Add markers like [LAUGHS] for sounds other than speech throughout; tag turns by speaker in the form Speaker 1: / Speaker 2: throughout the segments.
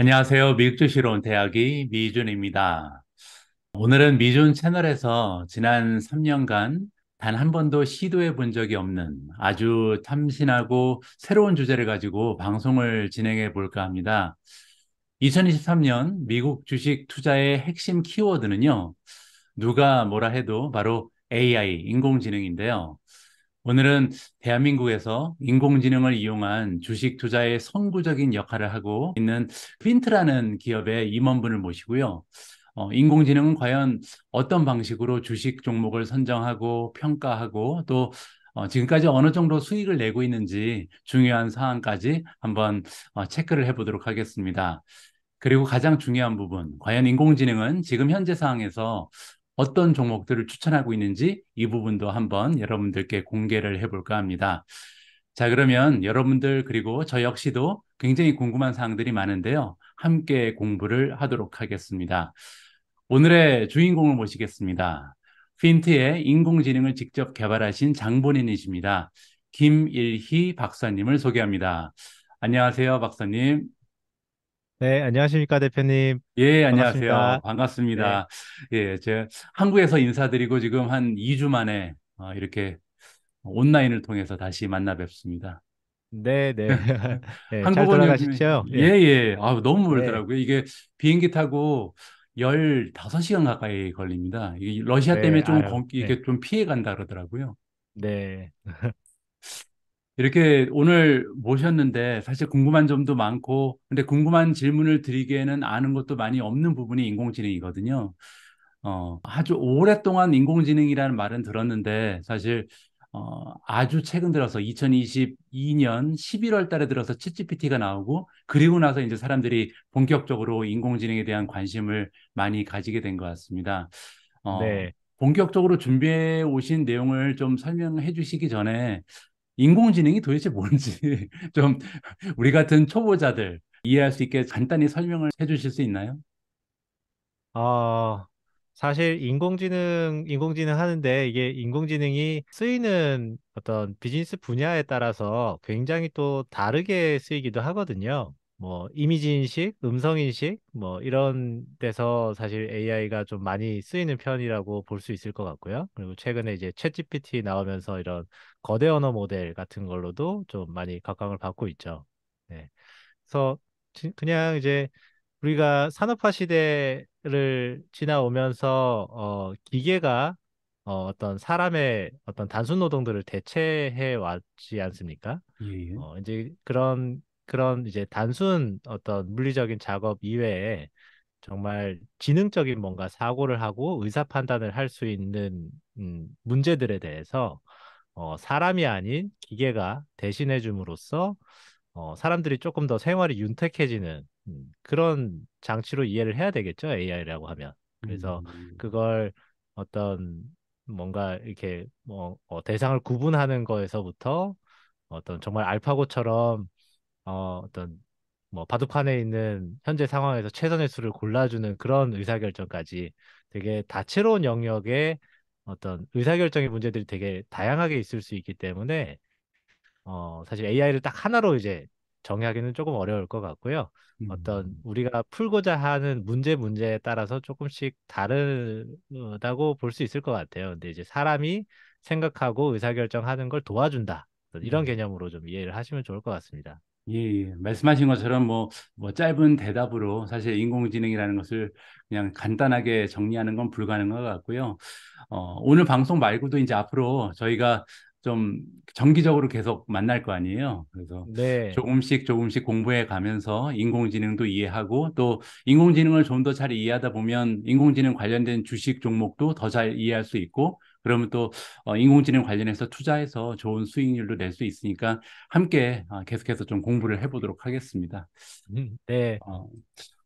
Speaker 1: 안녕하세요. 미국주시로 온 대학이 미준입니다. 오늘은 미준 채널에서 지난 3년간 단 한 번도 시도해 본 적이 없는 아주 탐신하고 새로운 주제를 가지고 방송을 진행해 볼까 합니다. 2023년 미국 주식 투자의 핵심 키워드는요. 누가 뭐라 해도 바로 AI, 인공지능인데요. 오늘은 대한민국에서 인공지능을 이용한 주식 투자의 선구적인 역할을 하고 있는 핀트라는 기업의 임원분을 모시고요. 어, 인공지능은 과연 어떤 방식으로 주식 종목을 선정하고 평가하고 또 어, 지금까지 어느 정도 수익을 내고 있는지 중요한 사항까지 한번 어, 체크를 해보도록 하겠습니다. 그리고 가장 중요한 부분, 과연 인공지능은 지금 현재 상황에서 어떤 종목들을 추천하고 있는지 이 부분도 한번 여러분들께 공개를 해볼까 합니다. 자, 그러면 여러분들 그리고 저 역시도 굉장히 궁금한 사항들이 많은데요. 함께 공부를 하도록 하겠습니다. 오늘의 주인공을 모시겠습니다. 핀트의 인공지능을 직접 개발하신 장본인이십니다. 김일희 박사님을 소개합니다. 안녕하세요, 박사님.
Speaker 2: 네, 안녕하십니까, 대표님. 예, 안녕하세요.
Speaker 1: 반갑습니다. 네. 예, 제가 한국에서 인사드리고 지금 한 2주 만에 어, 이렇게 온라인을 통해서 다시 만나 뵙습니다.
Speaker 2: 네, 네. [LAUGHS] 예, 한국은 요가시죠 예. 예, 예.
Speaker 1: 아, 너무 멀더라고요. 네. 이게 비행기 타고 15시간 가까이 걸립니다. 러시아 네, 때문에 좀 아유, 건- 네, 이게 좀 피해 간다 그러더라고요. 네. [LAUGHS] 이렇게 오늘 모셨는데 사실 궁금한 점도 많고, 근데 궁금한 질문을 드리기에는 아는 것도 많이 없는 부분이 인공지능이거든요. 어, 아주 오랫동안 인공지능이라는 말은 들었는데 사실 어, 아주 최근 들어서 2022년 11월 달에 들어서 챗GPT가 나오고 그리고 나서 이제 사람들이 본격적으로 인공지능에 대한 관심을 많이 가지게 된 것 같습니다. 어, 네. 본격적으로 준비해 오신 내용을 좀 설명해 주시기 전에 인공지능이 도대체 뭔지 [LAUGHS] 좀 우리 같은 초보자들 이해할 수 있게 간단히 설명을 해 주실 수 있나요?
Speaker 2: 아, 사실 인공지능, 인공지능 하는데 이게 인공지능이 쓰이는 어떤 비즈니스 분야에 따라서 굉장히 또 다르게 쓰이기도 하거든요. 뭐 이미지 인식, 음성 인식 뭐 이런 데서 사실 AI가 좀 많이 쓰이는 편이라고 볼 수 있을 것 같고요. 그리고 최근에 이제 챗GPT 나오면서 이런 거대 언어 모델 같은 걸로도 좀 많이 각광을 받고 있죠. 네. 그래서 지, 그냥 이제 우리가 산업화 시대를 지나오면서 어 기계가 어, 어떤 사람의 어떤 단순 노동들을 대체해 왔지 않습니까? 예, 예. 어, 이제 그런 그런 이제 단순 어떤 물리적인 작업 이외에 정말 지능적인 뭔가 사고를 하고 의사 판단을 할 수 있는 음, 문제들에 대해서 어, 사람이 아닌 기계가 대신해 줌으로써 어, 사람들이 조금 더 생활이 윤택해지는 음, 그런 장치로 이해를 해야 되겠죠 AI라고 하면 그래서 음. 그걸 어떤 뭔가 이렇게 뭐 어, 대상을 구분하는 거에서부터 어떤 정말 알파고처럼 어, 어떤 뭐 바둑판에 있는 현재 상황에서 최선의 수를 골라주는 그런 의사결정까지 되게 다채로운 영역의 어떤 의사결정의 문제들이 되게 다양하게 있을 수 있기 때문에 어, 사실 AI를 딱 하나로 이제 정의하기는 조금 어려울 것 같고요. 음. 어떤 우리가 풀고자 하는 문제 문제에 따라서 조금씩 다르다고 볼 수 있을 것 같아요. 근데 이제 사람이 생각하고 의사결정하는 걸 도와준다. 이런 음. 개념으로 좀 이해를 하시면 좋을 것 같습니다. 예, 예,
Speaker 1: 말씀하신 것처럼 뭐, 뭐 짧은 대답으로 사실 인공지능이라는 것을 그냥 간단하게 정리하는 건 불가능한 것 같고요. 어, 오늘 방송 말고도 이제 앞으로 저희가 좀 정기적으로 계속 만날 거 아니에요. 그래서 네. 조금씩 조금씩 공부해 가면서 인공지능도 이해하고 또 인공지능을 좀 더 잘 이해하다 보면 인공지능 관련된 주식 종목도 더 잘 이해할 수 있고 그러면 또 어, 인공지능 관련해서 투자해서 좋은 수익률도 낼 수 있으니까 함께 어, 계속해서 좀 공부를 해보도록 하겠습니다. 음, 네. 어,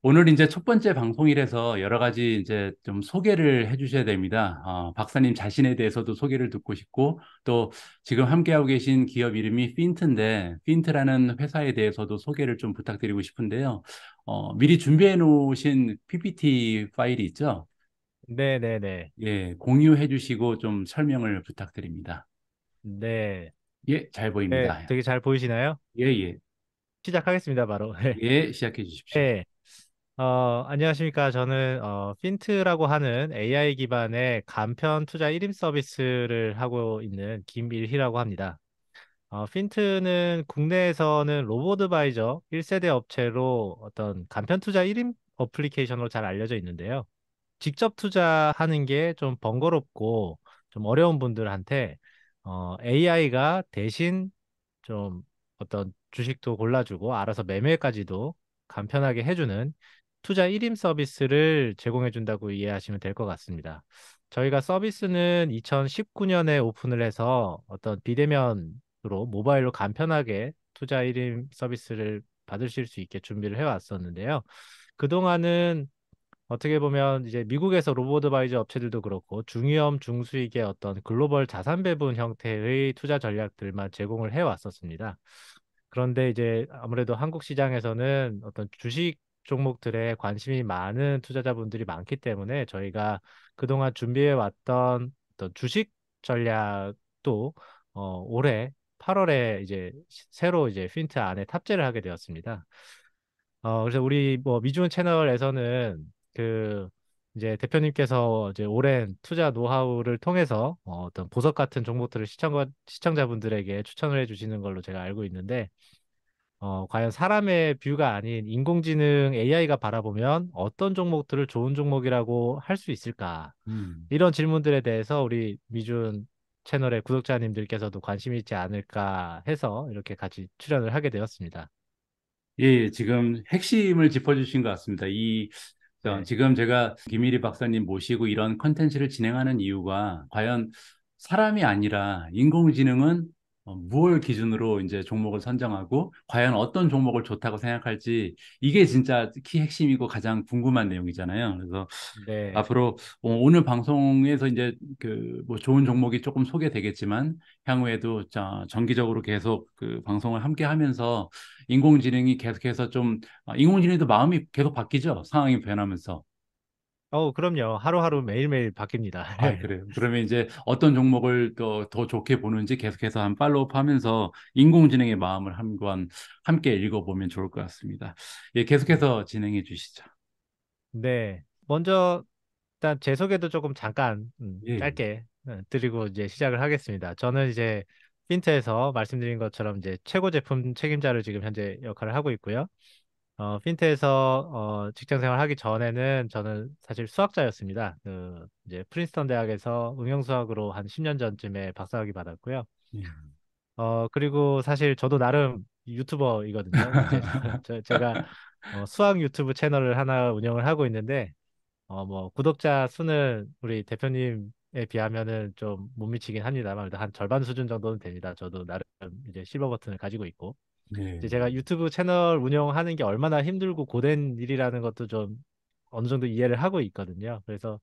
Speaker 1: 오늘 이제 첫 번째 방송이라서 여러 가지 이제 좀 소개를 해주셔야 됩니다. 어, 박사님 자신에 대해서도 소개를 듣고 싶고 또 지금 함께하고 계신 기업 이름이 핀트인데 핀트라는 회사에 대해서도 소개를 좀 부탁드리고 싶은데요. 어, 미리 준비해 놓으신 PPT 파일이
Speaker 2: 있죠. 네네네.
Speaker 1: 예, 공유해 주시고 좀 설명을 부탁드립니다.
Speaker 2: 네. 예, 잘 보입니다. 네, 되게 잘 보이시나요? 예, 예. 시작하겠습니다, 바로. 네. 예, 시작해 주십시오. 네. 어, 안녕하십니까. 저는 어, 핀트라고 하는 AI 기반의 간편 투자 1임 서비스를 하고 있는 김일희라고 합니다. 어, 핀트는 국내에서는 로보드바이저 1세대 업체로 어떤 간편 투자 1임 어플리케이션으로 잘 알려져 있는데요. 직접 투자하는 게 좀 번거롭고 좀 어려운 분들한테 어, AI가 대신 좀 어떤 주식도 골라주고 알아서 매매까지도 간편하게 해주는 투자 1임 서비스를 제공해 준다고 이해하시면 될 것 같습니다. 저희가 서비스는 2019년에 오픈을 해서 어떤 비대면으로 모바일로 간편하게 투자 1임 서비스를 받으실 수 있게 준비를 해왔었는데요. 그동안은 어떻게 보면 이제 미국에서 로보드바이저 업체들도 그렇고 중위험 중수익의 어떤 글로벌 자산 배분 형태의 투자 전략들만 제공을 해 왔었습니다. 그런데 이제 아무래도 한국 시장에서는 어떤 주식 종목들에 관심이 많은 투자자분들이 많기 때문에 저희가 그동안 준비해 왔던 어떤 주식 전략도 어, 올해 8월에 이제 새로 이제 핀트 안에 탑재를 하게 되었습니다. 어, 그래서 우리 뭐 미주은 채널에서는 그 이제 대표님께서 이제 오랜 투자 노하우를 통해서 어, 떤 보석 같은 종목들을 시청, 시청자분들에게 추천을 해주시는 걸로 제가 알고 있는데 어, 과연 사람의 뷰가 아닌 인공지능 AI가 바라보면 어떤 종목들을 좋은 종목이라고 할 수 있을까? 음. 이런 질문들에 대해서 우리 미준 채널의 구독자님들께서도 관심이 있지 않을까 해서 이렇게 같이 출연을 하게 되었습니다.
Speaker 1: 예, 지금 핵심을 짚어주신 것 같습니다. 이 네. 어, 지금 제가 김일희 박사님 모시고 이런 컨텐츠를 진행하는 이유가 과연 사람이 아니라 인공지능은 어, 무엇 기준으로 이제 종목을 선정하고 과연 어떤 종목을 좋다고 생각할지 이게 진짜 키 핵심이고 가장 궁금한 내용이잖아요. 그래서 네. 앞으로 어, 오늘 방송에서 이제 그 뭐 좋은 종목이 조금 소개되겠지만 향후에도 자, 정기적으로 계속 그 방송을 함께 하면서 인공지능이 계속해서 좀 아, 인공지능도 마음이 계속 바뀌죠. 상황이 변하면서.
Speaker 2: 어, 그럼요. 하루하루 매일매일 바뀝니다. [LAUGHS] 아,
Speaker 1: 예. 그래요. 그러면 이제 어떤 종목을 더, 더 좋게 보는지 계속해서 한 팔로우업 하면서 인공지능의 마음을 한 번 함께 읽어보면 좋을 것 같습니다. 예, 계속해서 진행해 주시죠.
Speaker 2: 네. 먼저 일단 제 소개도 조금 잠깐 음, 예. 예. 짧게 어, 드리고 이제 시작을 하겠습니다. 저는 이제 핀트에서 말씀드린 것처럼 이제 최고 제품 책임자를 지금 현재 역할을 하고 있고요. 어, 핀트에서 어, 직장 생활 하기 전에는 저는 사실 수학자였습니다. 그 이제 프린스턴 대학에서 응용수학으로 한 10년 전쯤에 박사학위 받았고요. 예. 어, 그리고 사실 저도 나름 유튜버이거든요. 제, [LAUGHS] 제가 어, 수학 유튜브 채널을 하나 운영을 하고 있는데, 어, 뭐, 구독자 수는 우리 대표님에 비하면은 좀 못 미치긴 합니다만, 한 절반 수준 정도는 됩니다. 저도 나름 이제 실버 버튼을 가지고 있고. 네. 이제 제가 유튜브 채널 운영하는 게 얼마나 힘들고 고된 일이라는 것도 좀 어느 정도 이해를 하고 있거든요. 그래서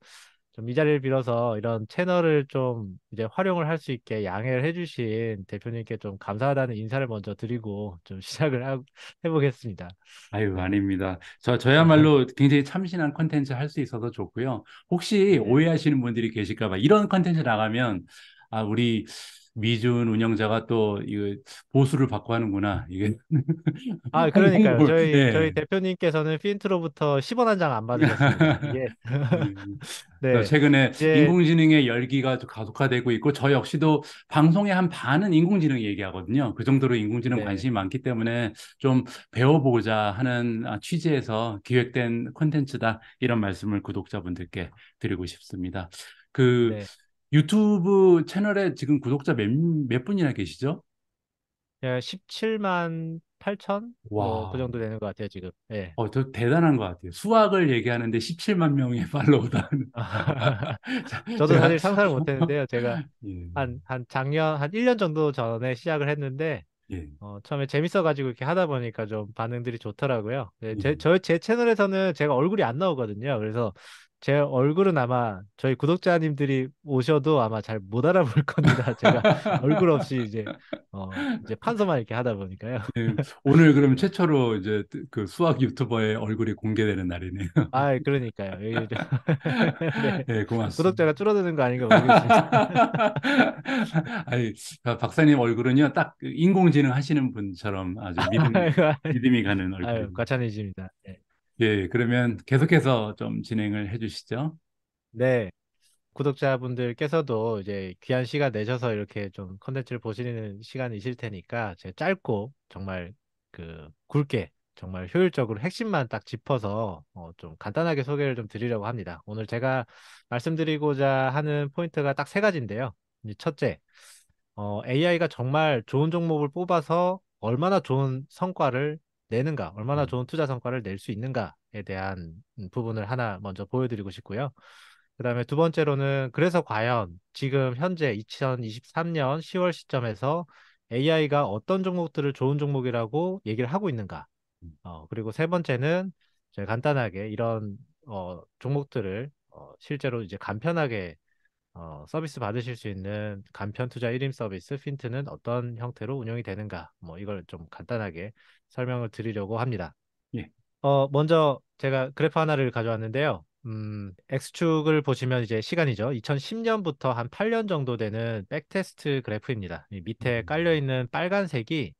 Speaker 2: 좀이 자리를 빌어서 이런 채널을 좀 이제 활용을 할 수 있게 양해를 해주신 대표님께 좀 감사하다는 인사를 먼저 드리고 좀 [LAUGHS] 시작을 하, 해보겠습니다.
Speaker 1: 아유 아닙니다. 저 저야말로 굉장히 참신한 컨텐츠 할 수 있어서 좋고요. 혹시 네. 오해하시는 분들이 계실까봐 이런 컨텐츠 나가면 아 우리 미준 운영자가 또 이거 보수를 받고 하는구나 이게
Speaker 2: 아 그러니까요 뭘, 뭐, 저희 네. 저희 대표님께서는 피인트로부터 10원 한 장 안 받으셨습니다 [LAUGHS] 예. 음.
Speaker 1: 네. 그러니까 최근에 이제... 인공지능의 열기가 가속화되고 있고 저 역시도 방송의 한 반은 인공지능 얘기하거든요 그 정도로 인공지능 네. 관심이 많기 때문에 좀 배워보고자 하는 아, 취지에서 기획된 콘텐츠다 이런 말씀을 구독자분들께 드리고 싶습니다 그 네. 유튜브 채널에 지금 구독자 몇, 몇 분이나 계시죠?
Speaker 2: 예, 17만 8천? 뭐, 와. 그 정도 되는 것 같아요, 지금. 예.
Speaker 1: 어, 저 대단한 것 같아요. 수학을 얘기하는데 17만 명의 [LAUGHS] 팔로우다
Speaker 2: [LAUGHS] 저도 제가... 사실 상상을 못 했는데요. 제가 [LAUGHS] 예. 한, 한 작년, 한 1년 정도 전에 시작을 했는데, 예. 어, 처음에 재밌어가지고 이렇게 하다 보니까 좀 반응들이 좋더라고요. 예, 제, 예. 저, 제 채널에서는 제가 얼굴이 안 나오거든요. 그래서 제 얼굴은 아마 저희 구독자님들이 오셔도 아마 잘 못 알아볼 [LAUGHS] 겁니다. 제가 얼굴 없이 이제 어 이제 판서만 이렇게 하다 보니까요. 네,
Speaker 1: 오늘 그럼 최초로 이제 그 수학 유튜버의 얼굴이 공개되는 날이네요.
Speaker 2: 아, 그러니까요. 예, 예. [LAUGHS] 네. 네. 고맙습니다. 구독자가 줄어드는 거 아닌가 모르겠습니다.
Speaker 1: [LAUGHS] 아니, 박사님 얼굴은요, 딱 인공지능 하시는 분처럼 아주 믿음, 믿음이 가는 얼굴. 아 과찬해집니다. 네. 예, 예, 그러면 계속해서 좀 진행을 해주시죠.
Speaker 2: 네. 구독자분들께서도 이제 귀한 시간 내셔서 이렇게 좀 컨텐츠를 보시는 시간이실 테니까 제 짧고 정말 그 굵게 정말 효율적으로 핵심만 딱 짚어서 어좀 간단하게 소개를 좀 드리려고 합니다. 오늘 제가 말씀드리고자 하는 포인트가 딱 세 가지인데요. 첫째, 어 AI가 정말 좋은 종목을 뽑아서 얼마나 좋은 성과를 내는가, 얼마나 음. 좋은 투자 성과를 낼 수 있는가에 대한 음, 부분을 하나 먼저 보여드리고 싶고요. 그 다음에 두 번째로는 그래서 과연 지금 현재 2023년 10월 시점에서 AI가 어떤 종목들을 좋은 종목이라고 얘기를 하고 있는가. 음. 어, 그리고 세 번째는 제가 간단하게 이런 어, 종목들을 어, 실제로 이제 간편하게 어, 서비스 받으실 수 있는 간편 투자 1임 서비스 핀트는 어떤 형태로 운영이 되는가 뭐 이걸 좀 간단하게 설명을 드리려고 합니다. 예. 어, 먼저 제가 그래프 하나를 가져왔는데요. 음, X축을 보시면 이제 시간이죠. 2010년부터 한 8년 정도 되는 백테스트 그래프입니다. 밑에 음. 깔려 있는 빨간색이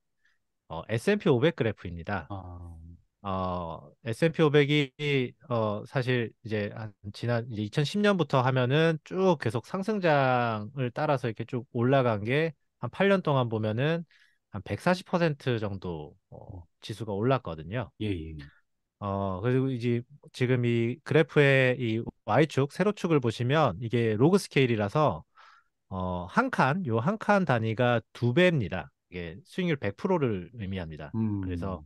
Speaker 2: 어, S&P 500 그래프입니다. 아... 어, S&P 500이 어, 사실 이제 한 지난 이제 2010년부터 하면은 쭉 계속 상승장을 따라서 이렇게 쭉 올라간 게 한 8년 동안 보면은 한 140% 정도 어, 어, 지수가 올랐거든요. 예, 예, 예. 어, 그리고 이제 지금 이 그래프의 이 Y축, 세로축을 보시면 이게 로그 스케일이라서 어, 한 칸, 요 한 칸 단위가 두 배입니다. 이게 수익률 100%를 의미합니다. 음. 그래서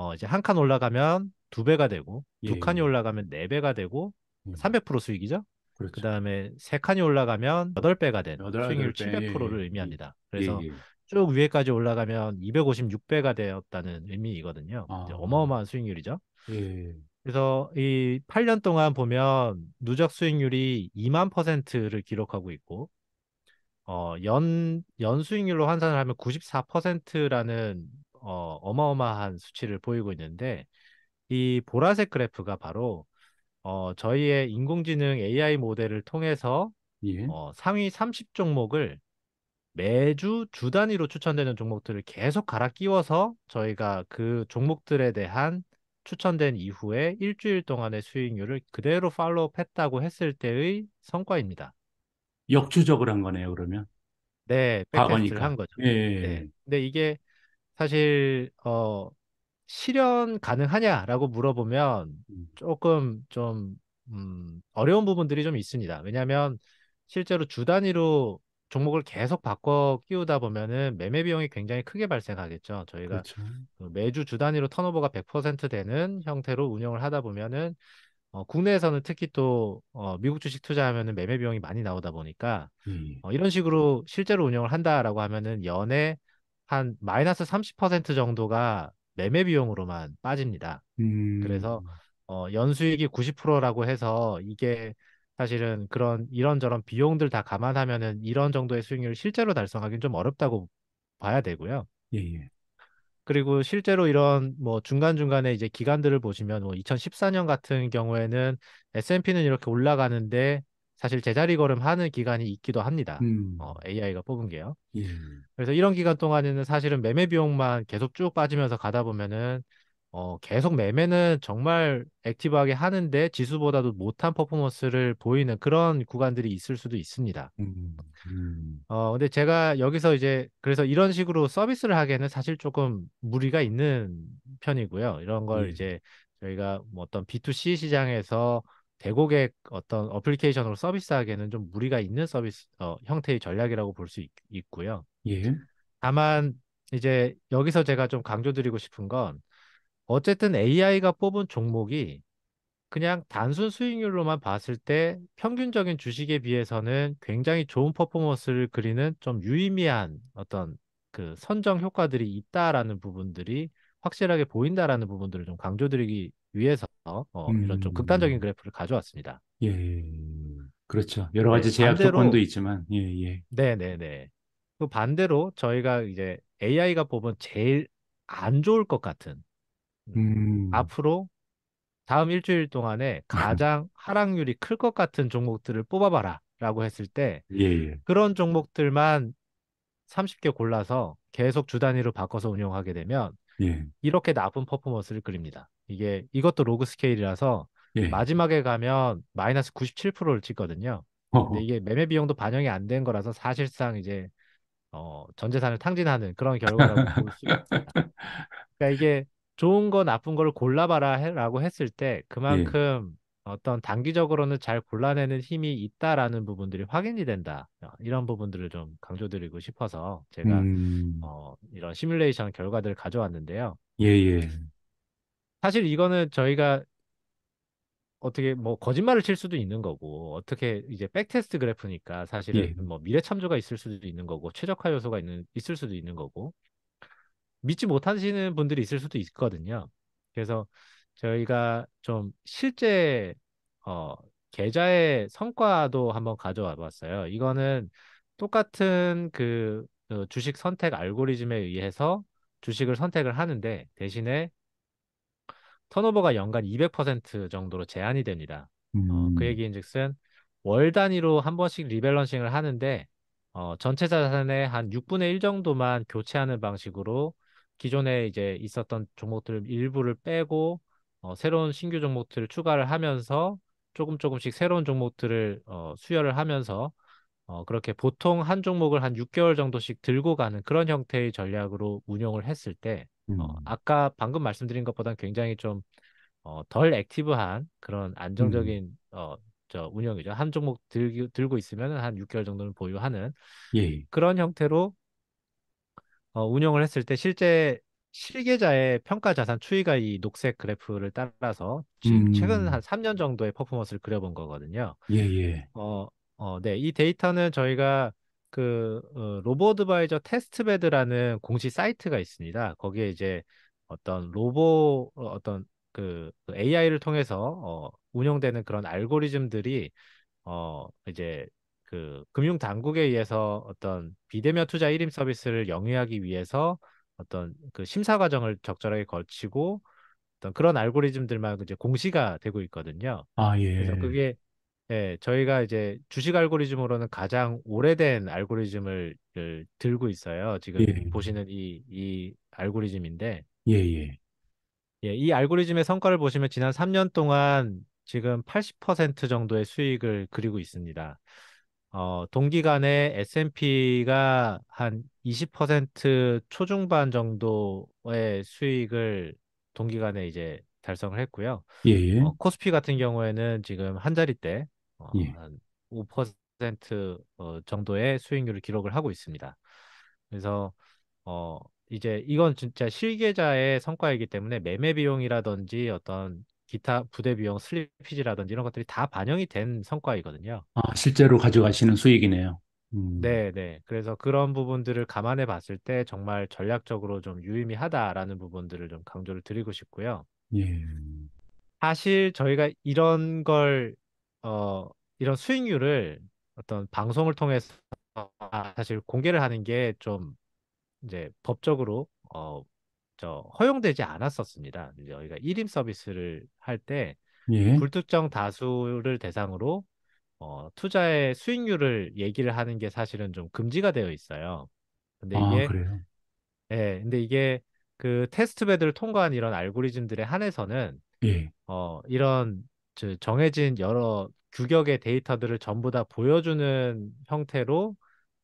Speaker 2: 어 이제 한 칸 올라가면 두 배가 되고 예. 두 칸이 예. 올라가면 네 배가 되고 음. 300% 수익이죠. 그렇죠. 그다음에 세 칸이 올라가면 여덟 배가 되는 수익률 700%를 의미합니다. 예, 예. 그래서 쭉 위에까지 올라가면 256배가 되었다는 의미이거든요. 아. 어마어마한 수익률이죠. 예. 그래서 이 8년 동안 보면 누적 수익률이 2만 퍼센트를 기록하고 있고 어, 연, 연 수익률로 환산을 하면 94%라는 어, 어마어마한 수치를 보이고 있는데 이 보라색 그래프가 바로 어, 저희의 인공지능 AI 모델을 통해서 예. 어, 상위 30 종목을 매주 주 단위로 추천되는 종목들을 계속 갈아 끼워서 저희가 그 종목들에 대한 추천된 이후에 일주일 동안의 수익률을 그대로 팔로우했다고 했을 때의 성과입니다.
Speaker 1: 역추적을 한 거네요, 그러면.
Speaker 2: 네, 백테스 과거니까. 한 거죠. 예. 예 네. 예. 근데 이게 사실 어 실현 가능하냐라고 물어보면 음. 조금 좀 음, 어려운 부분들이 좀 있습니다. 왜냐하면 실제로 주 단위로 종목을 계속 바꿔 끼우다 보면은 매매 비용이 굉장히 크게 발생하겠죠. 저희가 그렇죠. 그 매주 주 단위로 턴오버가 100% 되는 형태로 운영을 하다 보면은 어, 국내에서는 특히 또 어, 미국 주식 투자하면은 매매 비용이 많이 나오다 보니까 음. 어, 이런 식으로 실제로 운영을 한다라고 하면은 연에 한 마이너스 30% 정도가 매매 비용으로만 빠집니다. 음... 그래서 어, 연수익이 90%라고 해서 이게 사실은 그런 이런저런 비용들 다 감안하면은 이런 정도의 수익률을 실제로 달성하기는 좀 어렵다고 봐야 되고요. 예, 예. 그리고 실제로 이런 뭐 중간중간에 이제 기간들을 보시면 뭐 2014년 같은 경우에는 S&P는 이렇게 올라가는데 사실 제자리 걸음하는 기간이 있기도 합니다. 음. 어, AI가 뽑은 게요. 예. 그래서 이런 기간 동안에는 사실은 매매 비용만 계속 쭉 빠지면서 가다 보면은 어, 계속 매매는 정말 액티브하게 하는데 지수보다도 못한 퍼포먼스를 보이는 그런 구간들이 있을 수도 있습니다. 음. 음. 어, 근데 제가 여기서 이제 그래서 이런 식으로 서비스를 하기에는 사실 조금 무리가 있는 편이고요. 이런 걸 예. 이제 저희가 뭐 어떤 B2C 시장에서 대고객 어떤 어플리케이션으로 서비스하기에는 좀 무리가 있는 서비스 어, 형태의 전략이라고 볼 수 있고요. 예. 다만 이제 여기서 제가 좀 강조드리고 싶은 건 어쨌든 AI가 뽑은 종목이 그냥 단순 수익률로만 봤을 때 평균적인 주식에 비해서는 굉장히 좋은 퍼포먼스를 그리는 좀 유의미한 어떤 그 선정 효과들이 있다라는 부분들이 확실하게 보인다라는 부분들을 좀 강조드리기 위해서 어, 음. 이런 좀 극단적인 음. 그래프를 가져왔습니다. 예, 예.
Speaker 1: 그렇죠. 여러 가지 네, 제약 반대로, 조건도 있지만, 예, 예.
Speaker 2: 네, 네, 네. 그 반대로 저희가 이제 AI가 보면 제일 안 좋을 것 같은 음. 음. 앞으로 다음 일주일 동안에 [LAUGHS] 가장 하락률이 클 것 같은 종목들을 뽑아봐라라고 했을 때 예, 예. 그런 종목들만 30개 골라서 계속 주 단위로 바꿔서 운영하게 되면 예. 이렇게 나쁜 퍼포먼스를 그립니다. 이게 이것도 로그 스케일이라서 예. 마지막에 가면 마이너스 97%를 찍거든요. 근데 이게 매매 비용도 반영이 안 된 거라서 사실상 이제 어, 전 재산을 탕진하는 그런 결과라고 [LAUGHS] 볼 수 있습니다. 그러니까 이게 좋은 거 나쁜 거를 골라봐라라고 했을 때 예. 그만큼 예. 어떤 단기적으로는 잘 골라내는 힘이 있다라는 부분들이 확인이 된다. 어, 이런 부분들을 좀 강조드리고 싶어서 제가 음. 어, 이런 시뮬레이션 결과들을 가져왔는데요. 예예. 예. 사실 이거는 저희가 어떻게 뭐 거짓말을 칠 수도 있는 거고 어떻게 이제 백테스트 그래프니까 사실은 예. 뭐 미래 참조가 있을 수도 있는 거고 최적화 요소가 있는 있을 수도 있는 거고 믿지 못하시는 분들이 있을 수도 있거든요. 그래서 저희가 좀 실제 어, 계좌의 성과도 한번 가져와 봤어요. 이거는 똑같은 그 어, 주식 선택 알고리즘에 의해서 주식을 선택을 하는데 대신에 턴오버가 연간 200% 정도로 제한이 됩니다. 음. 어, 그 음. 얘기인즉슨 월 단위로 한 번씩 리밸런싱을 하는데 어, 전체 자산의 한 6분의 1 정도만 교체하는 방식으로 기존에 이제 있었던 종목들 일부를 빼고 어, 새로운 신규 종목들을 추가를 하면서 조금 조금씩 새로운 종목들을 어, 수혈을 하면서 어, 그렇게 보통 한 종목을 한 6개월 정도씩 들고 가는 그런 형태의 전략으로 운영을 했을 때 어, 음. 아까 방금 말씀드린 것보다는 굉장히 좀 어, 덜 액티브한 그런 음. 안정적인 음. 어, 저 운영이죠. 한 종목 들, 기 들고 있으면 한 6개월 정도는 보유하는 예. 그런 형태로 어, 운영을 했을 때 실제 실계자의 평가 자산 추이가 이 녹색 그래프를 따라서 지금 음. 최근 한 3년 정도의 퍼포먼스를 그려본 거거든요. 예, 예. 어, 어, 네. 이 데이터는 저희가 그 어, 로보드바이저 테스트베드라는 공식 사이트가 있습니다. 거기에 이제 어떤 로보 어, 어떤 그 AI를 그 통해서 어, 운영되는 그런 알고리즘들이 어 이제 그 금융 당국에 의해서 어떤 비대면 투자 일임 서비스를 영위하기 위해서 어떤 그 심사 과정을 적절하게 거치고 어떤 그런 알고리즘들만 이제 공시가 되고 있거든요. 아, 예. 그래서 그게 예, 저희가 이제 주식 알고리즘으로는 가장 오래된 알고리즘을 들고 있어요. 지금 예. 보시는 이, 이 알고리즘인데. 예, 예. 예, 이 알고리즘의 성과를 보시면 지난 3년 동안 지금 80% 정도의 수익을 그리고 있습니다. 어, 동기간에 S&P가 한 20% 초중반 정도의 수익을 동기간에 이제 달성을 했고요. 예, 예. 어, 코스피 같은 경우에는 지금 한 자리대 어, 예. 한5% 어, 정도의 수익률을 기록을 하고 있습니다. 그래서 어, 이제 이건 진짜 실계좌의 성과이기 때문에 매매 비용이라든지 어떤 기타 부대 비용, 슬리피지라든지 이런 것들이 다 반영이 된 성과이거든요.
Speaker 1: 아, 실제로 가져가시는 수익이네요.
Speaker 2: 음. 네, 네. 그래서 그런 부분들을 감안해 봤을 때 정말 전략적으로 좀 유의미하다라는 부분들을 좀 강조를 드리고 싶고요. 예. 사실 저희가 이런 걸, 어, 이런 수익률을 어떤 방송을 통해서 사실 공개를 하는 게 좀 이제 법적으로 어, 저 허용되지 않았었습니다. 저희가 1임 서비스를 할때 예. 불특정 다수를 대상으로 어, 투자의 수익률을 얘기를 하는 게 사실은 좀 금지가 되어 있어요. 근데 아, 이게 그래요? 예, 근데 이게 그 테스트 베드를 통과한 이런 알고리즘들에 한해서는 예. 어, 이런 정해진 여러 규격의 데이터들을 전부 다 보여주는 형태로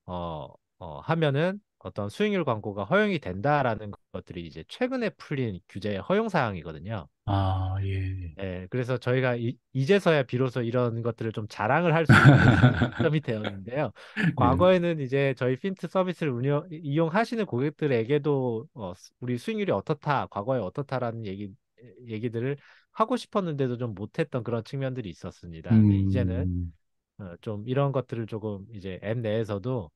Speaker 2: 어, 어, 하면은 어떤 수익률 광고가 허용이 된다라는 것들이 이제 최근에 풀린 규제 허용 사항이거든요. 아 예. 예. 네, 그래서 저희가 이, 제서야 비로소 이런 것들을 좀 자랑을 할 수 있는 [LAUGHS] 점이 되었는데요. 네. 과거에는 예. 이제 저희 핀트 서비스를 운영 이용하시는 고객들에게도 어, 우리 수익률이 어떻다, 과거에 어떻다라는 얘기 얘기들을 하고 싶었는데도 좀 못했던 그런 측면들이 있었습니다. 음... 이제는 어, 좀 이런 것들을 조금 이제 앱 내에서도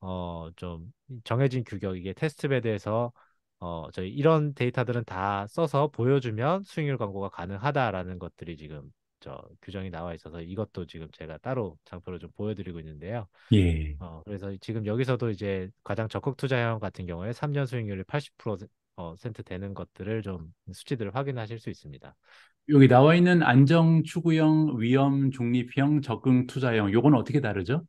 Speaker 2: 어, 좀 정해진 규격, 이게 테스트베드에서 어, 저희 이런 데이터들은 다 써서 보여주면 수익률 광고가 가능하다라는 것들이 지금 저 규정이 나와 있어서 이것도 지금 제가 따로 장표로 좀 보여드리고 있는데요. 예. 어, 그래서 지금 여기서도 이제 가장 적극 투자형 같은 경우에 3년 수익률이 80% 어, 센트 되는 것들을 좀 수치들을 확인하실 수 있습니다.
Speaker 1: 여기 나와 있는 안정 추구형, 위험 중립형,
Speaker 2: 적응 투자형 요건 어떻게 다르죠?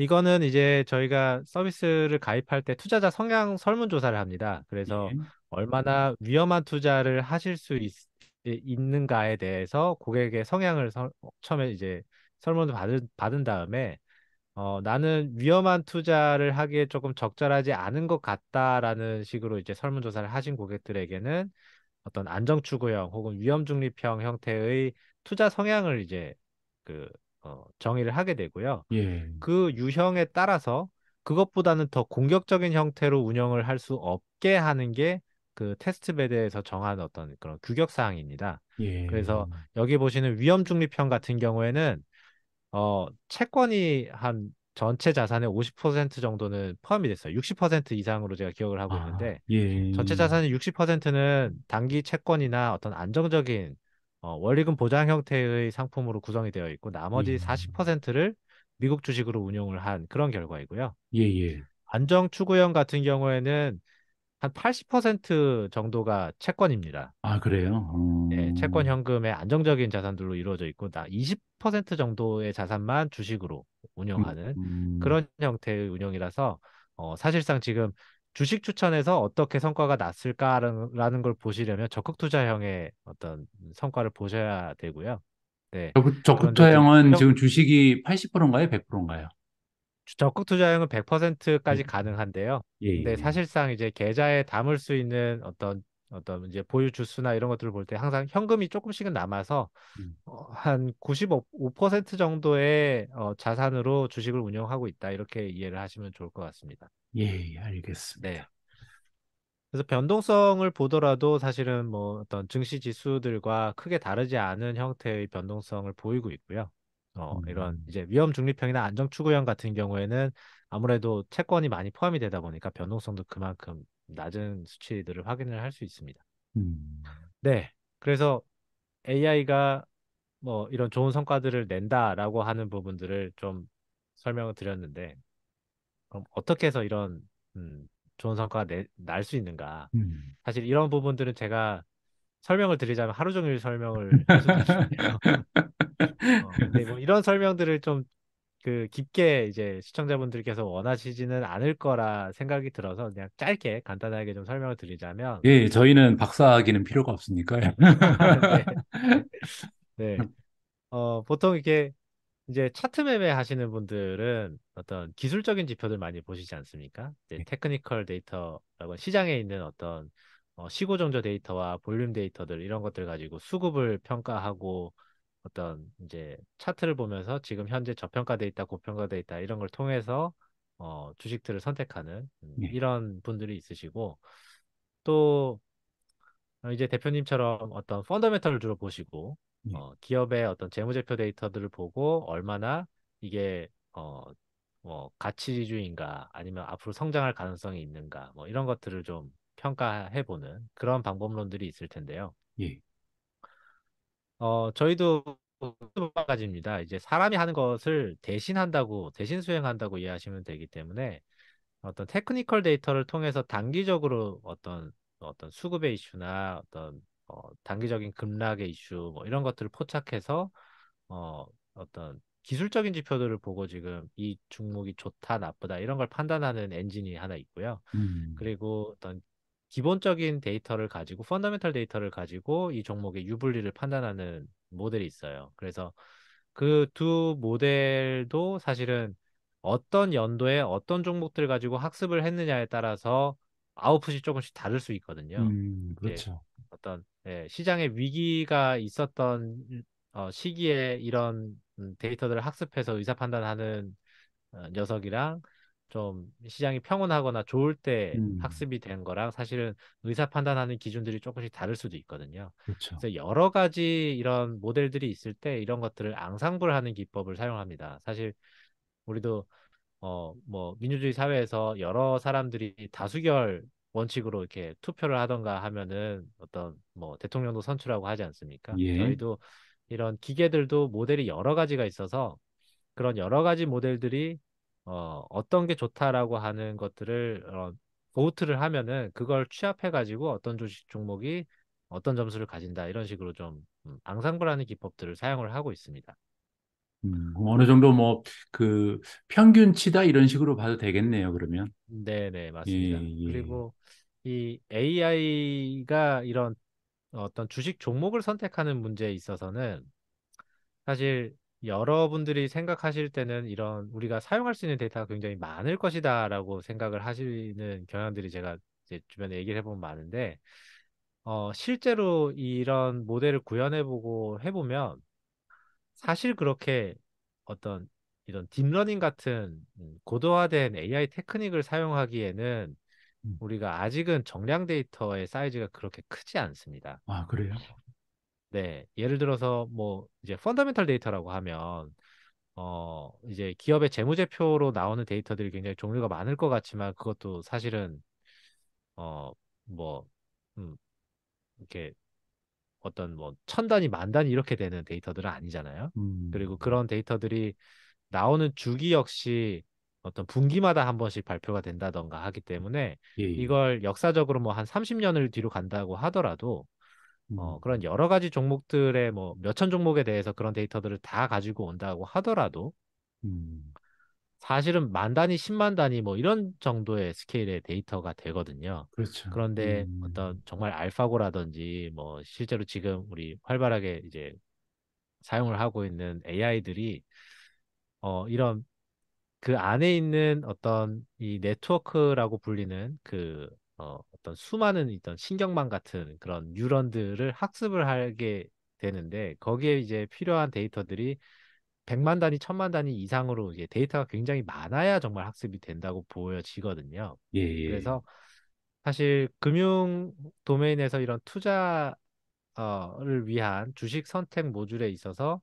Speaker 2: 이거는 이제 저희가 서비스를 가입할 때 투자자 성향 설문조사를 합니다. 그래서 예. 얼마나 위험한 투자를 하실 수 있, 는가에 대해서 고객의 성향을 서, 처음에 이제 설문을 받은, 받은 다음에 어, 나는 위험한 투자를 하기에 조금 적절하지 않은 것 같다라는 식으로 이제 설문조사를 하신 고객들에게는 어떤 안정추구형 혹은 위험중립형 형태의 투자 성향을 이제 그 어, 정의를 하게 되고요. 예. 그 유형에 따라서 그것보다는 더 공격적인 형태로 운영을 할 수 없게 하는 게 그 테스트 배드에서 정한 어떤 그런 규격 사항입니다. 예. 그래서 여기 보시는 위험 중립형 같은 경우에는 어, 채권이 한 전체 자산의 50% 정도는 포함이 됐어요. 60% 이상으로 제가 기억을 하고 아, 있는데 예. 전체 자산의 60%는 단기 채권이나 어떤 안정적인 어, 원리금 보장 형태의 상품으로 구성이 되어 있고 나머지 예. 음. 40%를 미국 주식으로 운용을 한 그런 결과이고요. 예, 예. 안정 추구형 같은 경우에는 한 80% 정도가 채권입니다.
Speaker 1: 아, 그래요? 어...
Speaker 2: 네, 채권 음. 현금의 안정적인 자산들로 이루어져 있고 나20% 정도의 자산만 주식으로 음, 운영하는 음... 그런 형태의 운영이라서 어, 사실상 지금 주식 추천에서 어떻게 성과가 났을까라는 걸 보시려면 적극 투자형의 어떤 성과를 보셔야 되고요. 네. 그 적극 투자형은 지금 주식이 80%인가요? 100%인가요? 적극 투자형은 100%까지 음. 가능한데요. 예, 예 근데 예. 사실상 이제 계좌에 담을 수 있는 어떤 어떤 이제 보유 주수나 이런 것들을 볼 때 항상 현금이 조금씩은 남아서 음. 어, 한95% 정도의 어, 자산으로 주식을 운영하고 있다 이렇게 이해를 하시면 좋을 것 같습니다. 예, 예, 알겠습니다. 네. 그래서 변동성을 보더라도 사실은 뭐 어떤 증시 지수들과 크게 다르지 않은 형태의 변동성을 보이고 있고요. 어, 음. 이런 이제 위험 중립형이나 안정 추구형 같은 경우에는 아무래도 채권이 많이 포함이 되다 보니까 변동성도 그만큼 낮은 수치들을 확인을 할 수 있습니다. 음. 네. 그래서 AI가 뭐 이런 좋은 성과들을 낸다라고 하는 부분들을 좀 설명을 드렸는데 그럼 어떻게 해서 이런 음, 좋은 성과가 날 수 있는가? 음. 사실 이런 부분들은 제가 설명을 드리자면 하루 종일 설명을 해주시네요. [LAUGHS] 어, 뭐 이런 설명들을 좀 그 깊게 이제 시청자분들께서 원하시지는 않을 거라 생각이 들어서 그냥 짧게 간단하게 좀 설명을 드리자면 예
Speaker 1: 저희는 박사학위는 필요가 없으니까요. 아, 네. [LAUGHS]
Speaker 2: 네. 어 보통 이게 이제 차트 매매 하시는 분들은 어떤 기술적인 지표들 많이 보시지 않습니까? 이제 네. 테크니컬 데이터라고 시장에 있는 어떤 어, 시고 정조 데이터와 볼륨 데이터들 이런 것들 가지고 수급을 평가하고 어떤 이제 차트를 보면서 지금 현재 저평가돼 있다, 고평가돼 있다 이런 걸 통해서 어, 주식들을 선택하는 네. 이런 분들이 있으시고 또 이제 대표님처럼 어떤 펀더멘털을 주로 보시고 네. 어, 기업의 어떤 재무제표 데이터들을 보고 얼마나 이게 어, 뭐가치주인가 아니면 앞으로 성장할 가능성이 있는가 뭐 이런 것들을 좀 평가해 보는 그런 방법론들이 있을 텐데요. 예. 어, 저희도 마찬가지입니다. 이제 사람이 하는 것을 대신한다고 대신 수행한다고 이해하시면 되기 때문에 어떤 테크니컬 데이터를 통해서 단기적으로 어떤 어떤 수급의 이슈나 어떤 어, 단기적인 급락의 이슈 뭐 이런 것들을 포착해서 어, 어떤 기술적인 지표들을 보고 지금 이 종목이 좋다 나쁘다 이런 걸 판단하는 엔진이 하나 있고요. 음. 그리고 어떤 기본적인 데이터를 가지고 펀더멘털 데이터를 가지고 이 종목의 유불리를 판단하는 모델이 있어요. 그래서 그 두 모델도 사실은 어떤 연도에 어떤 종목들 가지고 학습을 했느냐에 따라서 아웃풋이 조금씩 다를 수 있거든요. 음, 예. 그렇죠. 어떤 예, 시장의 위기가 있었던 어, 시기에 이런 음, 데이터들을 학습해서 의사 판단하는 어, 녀석이랑 좀 시장이 평온하거나 좋을 때 음. 학습이 된 거랑 사실은 의사 판단하는 기준들이 조금씩 다를 수도 있거든요. 그렇 그래서 여러 가지 이런 모델들이 있을 때 이런 것들을 앙상블 하는 기법을 사용합니다. 사실 우리도 어뭐 민주주의 사회에서 여러 사람들이 다수결 원칙으로 이렇게 투표를 하던가 하면은 어떤 뭐 대통령도 선출하고 하지 않습니까? 예. 저희도 이런 기계들도 모델이 여러 가지가 있어서 그런 여러 가지 모델들이 어, 어떤 게 좋다라고 하는 것들을 어, 보트를 하면은 그걸 취합해 가지고 어떤 조직 종목이 어떤 점수를 가진다 이런 식으로 좀 음, 앙상블하는 기법들을 사용을 하고 있습니다.
Speaker 1: 음, 어느 정도 뭐 그 평균치다 이런 식으로 봐도 되겠네요. 그러면.
Speaker 2: 네, 네 맞습니다. 예, 예. 그리고 이 AI가 이런 어떤 주식 종목을 선택하는 문제에 있어서는 사실 여러분들이 생각하실 때는 이런 우리가 사용할 수 있는 데이터가 굉장히 많을 것이다라고 생각을 하시는 경향들이 제가 이제 주변에 얘기를 해보면 많은데 어, 실제로 이런 모델을 구현해보고 해보면 사실 그렇게 어떤 이런 딥러닝 같은 음, 고도화된 AI 테크닉을 사용하기에는 음. 우리가 아직은 정량 데이터의 사이즈가 그렇게 크지 않습니다. 아, 그래요? 네. 예를 들어서 뭐 이제 펀더멘털 데이터라고 하면 어 이제 기업의 재무제표로 나오는 데이터들이 굉장히 종류가 많을 것 같지만 그것도 사실은 어뭐 음, 이렇게 어떤 뭐 천 단위, 만 단위 이렇게 되는 데이터들은 아니잖아요. 음. 그리고 그런 데이터들이 나오는 주기 역시 어떤 분기마다 한 번씩 발표가 된다던가 하기 때문에 예, 예. 이걸 역사적으로 뭐 한 30년을 뒤로 간다고 하더라도 어 음. 어, 그런 여러 가지 종목들의 뭐 몇천 종목에 대해서 그런 데이터들을 다 가지고 온다고 하더라도 음. 사실은 만 단위, 십만 단위 뭐 이런 정도의 스케일의 데이터가 되거든요. 그렇죠. 그런데 음. 어떤 정말 알파고라든지 뭐 실제로 지금 우리 활발하게 이제 사용을 하고 있는 AI들이 어 이런 그 안에 있는 어떤 이 네트워크라고 불리는 그 어, 어떤 수많은 있던 신경망 같은 그런 뉴런들을 학습을 하게 되는데 거기에 이제 필요한 데이터들이 백만 단위, 천만 단위 이상으로 이제 데이터가 굉장히 많아야 정말 학습이 된다고 보여지거든요. 예, 예. 그래서 사실 금융 도메인에서 이런 투자를 위한 주식 선택 모듈에 있어서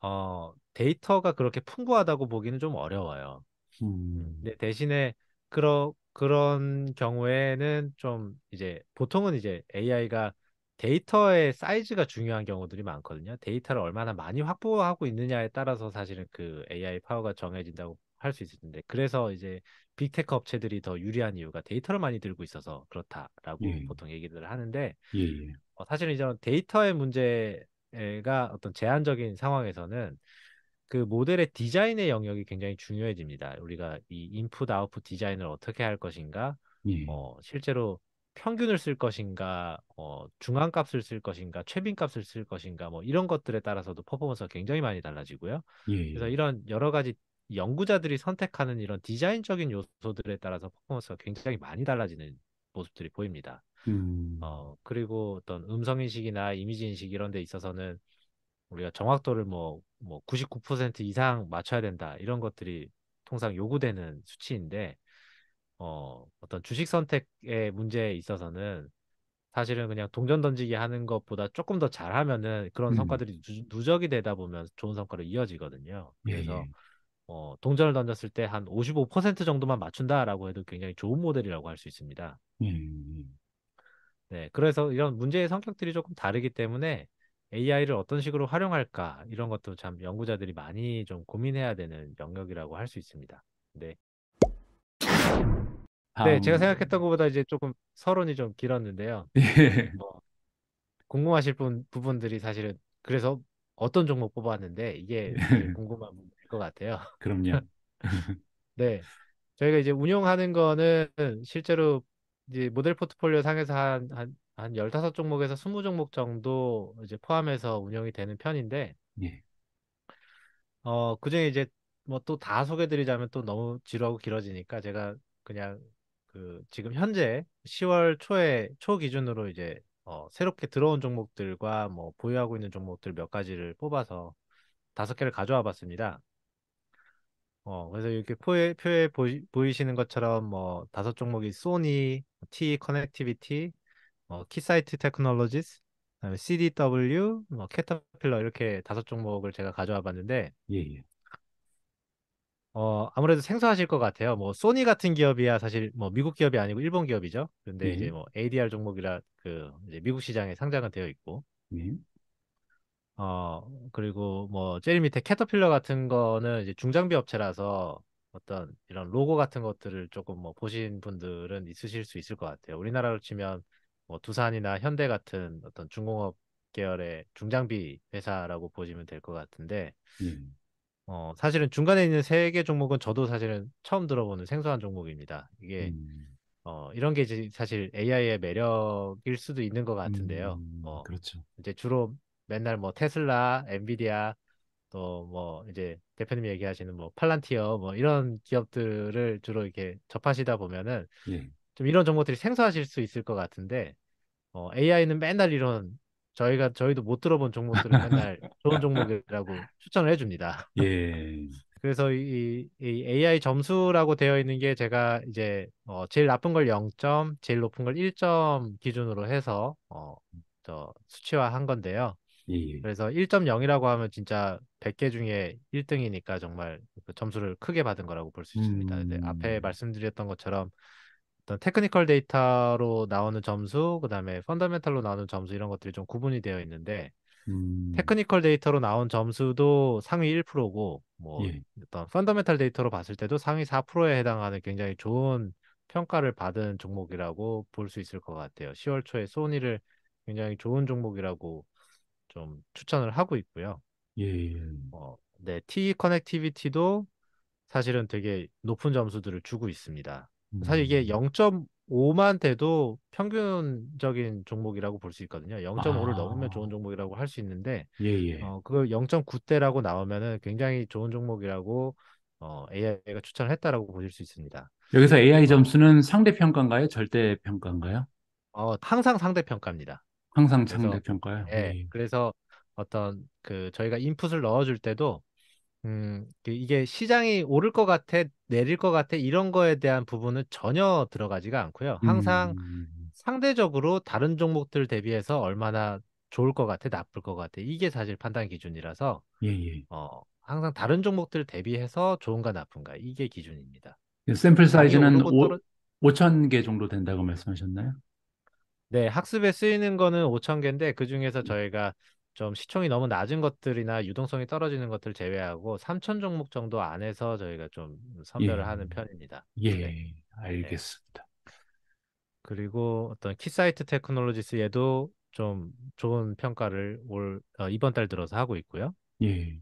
Speaker 2: 어, 데이터가 그렇게 풍부하다고 보기는 좀 어려워요. 음. 음. 대신에 그러, 그런 경우에는 좀 이제 보통은 이제 AI가 데이터의 사이즈가 중요한 경우들이 많거든요. 데이터를 얼마나 많이 확보하고 있느냐에 따라서 사실은 그 AI 파워가 정해진다고 할 수있을텐데 그래서 이제 빅테크 업체들이 더 유리한 이유가 데이터를 많이 들고 있어서 그렇다라고 예. 보통 얘기들을 하는데 예. 예. 어, 사실은 이제 데이터의 문제가 어떤 제한적인 상황에서는 그 모델의 디자인의 영역이 굉장히 중요해집니다. 우리가 이 인풋 아웃풋 디자인을 어떻게 할 것인가, 예. 어, 실제로 평균을 쓸 것인가, 어, 중앙값을 쓸 것인가, 최빈값을 쓸 것인가, 뭐 이런 것들에 따라서도 퍼포먼스가 굉장히 많이 달라지고요. 예, 예. 그래서 이런 여러 가지 연구자들이 선택하는 이런 디자인적인 요소들에 따라서 퍼포먼스가 굉장히 많이 달라지는 모습들이 보입니다. 음. 어, 그리고 어떤 음성 인식이나 이미지 인식 이런 데 있어서는 우리가 정확도를 뭐, 뭐99% 이상 맞춰야 된다 이런 것들이 통상 요구되는 수치인데 어, 떤 주식 선택의 문제에 있어서는 사실은 그냥 동전 던지기 하는 것보다 조금 더 잘하면은 그런 음. 성과들이 누, 적이 되다 보면 좋은 성과로 이어지거든요. 예, 그래서 예, 예. 어, 동전을 던졌을 때 한 55% 정도만 맞춘다라고 해도 굉장히 좋은 모델이라고 할 수 있습니다. 예, 예, 예, 네, 그래서 이런 문제의 성격들이 조금 다르기 때문에 AI를 어떤 식으로 활용할까 이런 것도 참 연구자들이 많이 좀 고민해야 되는 영역이라고 할 수 있습니다. 네. 네, 제가 생각했던 것보다 이제 조금 서론이 좀 길었는데요. [LAUGHS] 예. 뭐 궁금하실 분, 부분들이 사실은 그래서 어떤 종목 뽑았는데 이게 되 [LAUGHS] 궁금한 부분일 것 같아요. 그럼요. [LAUGHS] 네. 저희가 이제 운영하는 거는 실제로 이제 모델 포트폴리오 상에서 한, 한, 한 15종목에서 20종목 정도 이제 포함해서 운영이 되는 편인데, 예. 어, 그중에 이제 뭐 또 다 소개드리자면 또 너무 지루하고 길어지니까 제가 그냥 그 지금 현재 10월 초에 초 기준으로 이제 어, 새롭게 들어온 종목들과 뭐 보유하고 있는 종목들 몇 가지를 뽑아서 다섯 개를 가져와 봤습니다. 어, 그래서 이렇게 표에, 표에 보이, 시는 것처럼 뭐 다섯 종목이 소니, T 커넥티비티, 어, 키사이트 테크놀로지스, CDW, 뭐 캐터필러 뭐 이렇게 다섯 종목을 제가 가져와 봤는데 예, 예. 어, 아무래도 생소하실 것 같아요. 뭐 소니 같은 기업이야 사실 뭐 미국 기업이 아니고 일본 기업이죠. 근데 네. 이제 뭐 ADR 종목이라 그 이제 미국 시장에 상장은 되어 있고. 네. 어, 그리고 뭐 제일 밑에 캐터필러 같은 거는 이제 중장비 업체라서 어떤 이런 로고 같은 것들을 조금 뭐 보신 분들은 있으실 수 있을 것 같아요. 우리나라로 치면 뭐 두산이나 현대 같은 어떤 중공업 계열의 중장비 회사라고 보시면 될 것 같은데 음. 어, 사실은 중간에 있는 세 개 종목은 저도 사실은 처음 들어보는 생소한 종목입니다. 이게 음. 어, 이런 게 이제 사실 AI의 매력일 수도 있는 것 같은데요. 음, 어, 그렇죠. 이제 주로 맨날 뭐 테슬라, 엔비디아, 또 뭐 이제 대표님 이 얘기하시는 뭐 팔란티어 뭐 이런 기업들을 주로 이렇게 접하시다 보면은 예. 좀 이런 정보들이 생소하실 수 있을 것 같은데 어, AI는 맨날 이런 저희가 저희도 못 들어본 종목들을 맨날 [LAUGHS] 좋은 종목이라고 추천을 해줍니다. 예. [LAUGHS] 그래서 이, 이 AI 점수라고 되어 있는 게 제가 이제 어, 제일 나쁜 걸 0점, 제일 높은 걸 1점 기준으로 해서 어, 저 수치화한 건데요. 예. 예. 그래서 1.0이라고 하면 진짜 100개 중에 1등이니까 정말 그 점수를 크게 받은 거라고 볼 수 있습니다. 음... 앞에 말씀드렸던 것처럼 어떤 테크니컬 데이터로 나오는 점수, 그다음에 펀더멘탈로 나오는 점수 이런 것들이 좀 구분이 되어 있는데 음... 테크니컬 데이터로 나온 점수도 상위 1%고 뭐 예. 어떤 펀더멘탈 데이터로 봤을 때도 상위 4%에 해당하는 굉장히 좋은 평가를 받은 종목이라고 볼 수 있을 것 같아요. 10월 초에 소니를 굉장히 좋은 종목이라고 좀 추천을 하고 있고요. 예. 예. 어, 네, T 커넥티비티도 사실은 되게 높은 점수들을 주고 있습니다. 사실 음. 이게 0.5만 돼도 평균적인 종목이라고 볼 수 있거든요. 0.5를 아. 넘으면 좋은 종목이라고 할 수 있는데 예예. 예. 어, 그걸 0.9대라고 나오면은 굉장히 좋은 종목이라고 어, AI가 추천을 했다라고 보실 수 있습니다.
Speaker 1: 여기서 AI 점수는 상대 평가인가요? 절대 평가인가요?
Speaker 2: 어, 항상 상대
Speaker 1: 평가입니다. 항상 상대 평가요. 예.
Speaker 2: 예. 그래서 어떤 그 저희가 인풋을 넣어줄 때도 음, 그 이게 시장이 오를 것 같아, 내릴 것 같아, 이런 거에 대한 부분은 전혀 들어가지가 않고요. 항상 음. 상대적으로 다른 종목들 대비해서 얼마나 좋을 것 같아, 나쁠 것 같아. 이게 사실 판단 기준이라서, 예, 예. 어, 항상 다른 종목들 대비해서 좋은가 나쁜가. 이게 기준입니다.
Speaker 1: 그 샘플 아, 사이즈는 5 0 0 0개 정도 된다고 말씀하셨나요?
Speaker 2: 네, 학습에 쓰이는 거는 5 0 0 0 개인데, 그 중에서 음. 저희가 좀시청이 너무 낮은 것들이나 유동성이 떨어지는 것들 제외하고 3천 종목 정도 안에서 저희가 좀 선별을 예. 하는 편입니다. 예, 네. 네. 알겠습니다. 그리고 어떤 키사이트 테크놀로지스 얘도 좀 좋은 평가를 올 어, 이번 달 들어서 하고 있고요. 예.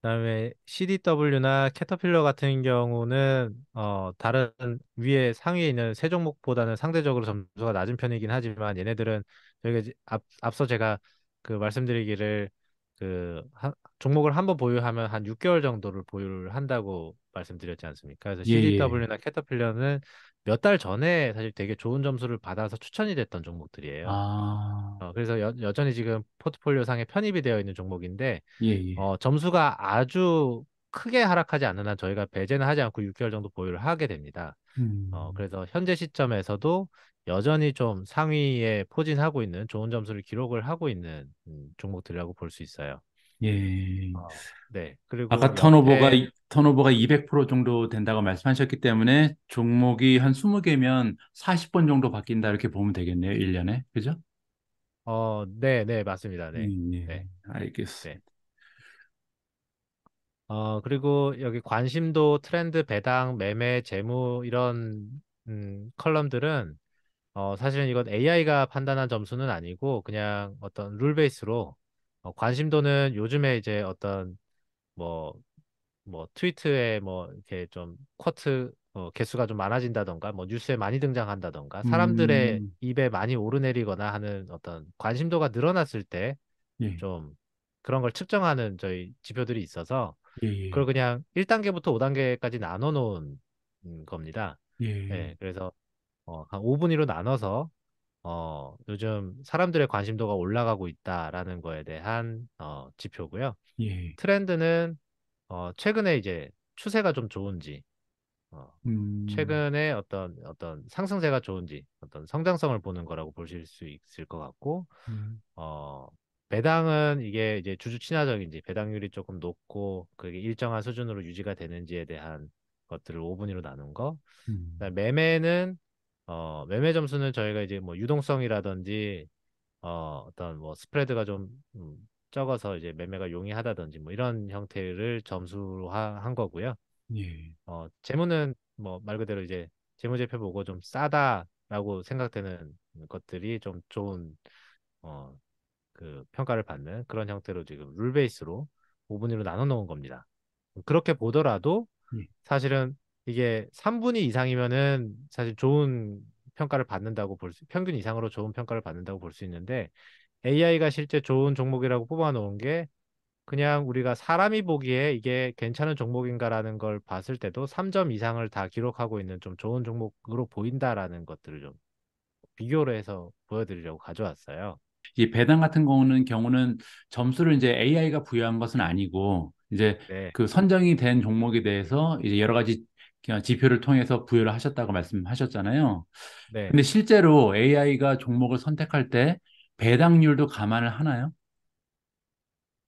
Speaker 2: 그다음에 CDW나 캐터필러 같은 경우는 어 다른 위에 상위에 있는 세 종목보다는 상대적으로 점수가 낮은 편이긴 하지만 얘네들은 저희 앞, 앞서 제가 그 말씀드리기를 그 한, 종목을 한 번 보유하면 한 6개월 정도를 보유를 한다고 말씀드렸지 않습니까? 그래서 CDW나 예, 예. 캐터필러는 몇 달 전에 사실 되게 좋은 점수를 받아서 추천이 됐던 종목들이에요. 아... 어, 그래서 여, 전히 지금 포트폴리오 상에 편입이 되어 있는 종목인데 예, 예. 어, 점수가 아주 크게 하락하지 않는 한 저희가 배제는 하지 않고 6개월 정도 보유를 하게 됩니다. 어, 음... 어, 그래서 현재 시점에서도 여전히 좀 상위에 포진하고 있는 좋은 점수를 기록을 하고 있는 음, 종목들이라고 볼 수 있어요.
Speaker 1: 예. 어,
Speaker 2: 네. 그리고 아까 턴오버가 예.
Speaker 1: 턴오버가 200% 정도 된다고 말씀하셨기 때문에 종목이 한 20개면 40번 정도 바뀐다 이렇게 보면 되겠네요. 1년에. 그죠?
Speaker 2: 어, 네, 네, 맞습니다. 네. 음, 예. 네. 알겠습니다. 네. 어, 그리고 여기 관심도 트렌드 배당 매매 재무 이런 음, 컬럼들은 어, 사실은 이건 AI가 판단한 점수는 아니고 그냥 어떤 룰 베이스로 어, 관심도는 요즘에 이제 어떤 뭐뭐 뭐 트위트에 뭐 이렇게 좀 쿼트 어, 개수가 좀 많아진다던가 뭐 뉴스에 많이 등장한다던가 사람들의 음, 입에 많이 오르내리거나 하는 어떤 관심도가 늘어났을 때 예, 좀 그런 걸 측정하는 저희 지표들이 있어서 그걸 그냥 1단계부터 5단계까지 나눠 놓은 겁니다. 예, 예. 네, 그래서 어, 한 5분위로 나눠서 어, 요즘 사람들의 관심도가 올라가고 있다라는 거에 대한 어, 지표고요. 예. 트렌드는 어, 최근에 이제 추세가 좀 좋은지, 어, 음... 최근에 어떤 어떤 상승세가 좋은지, 어떤 성장성을 보는 거라고 보실 수 있을 것 같고, 음... 어, 배당은 이게 이제 주주 친화적인지, 배당률이 조금 높고 그게 일정한 수준으로 유지가 되는지에 대한 것들을 5분위로 나눈 거. 음... 매매는 어, 매매 점수는 저희가 이제 뭐 유동성이라든지 어, 어떤 뭐 스프레드가 좀 음, 적어서 이제 매매가 용이하다든지 뭐 이런 형태를 점수화한 거고요. 예. 어, 재무는 뭐 말 그대로 이제 재무제표 보고 좀 싸다라고 생각되는 것들이 좀 좋은 어, 그 평가를 받는 그런 형태로 지금 룰 베이스로 5분위로 나눠 놓은 겁니다. 그렇게 보더라도 예. 사실은 이게 3분위 이상이면은 사실 좋은 평가를 받는다고 볼 수, 평균 이상으로 좋은 평가를 받는다고 볼 수 있는데 AI가 실제 좋은 종목이라고 뽑아놓은 게 그냥 우리가 사람이 보기에 이게 괜찮은 종목인가라는 걸 봤을 때도 3점 이상을 다 기록하고 있는 좀 좋은 종목으로 보인다라는 것들을 좀 비교를 해서 보여드리려고 가져왔어요.
Speaker 1: 이 배당 같은 경우는 경우는 점수를 이제 AI가 부여한 것은 아니고 이제 네. 그 선정이 된 종목에 대해서 이제 여러 가지 지표를 통해서 부여를 하셨다고 말씀하셨잖아요. 네. 근데 실제로 AI가 종목을 선택할 때 배당률도 감안을 하나요?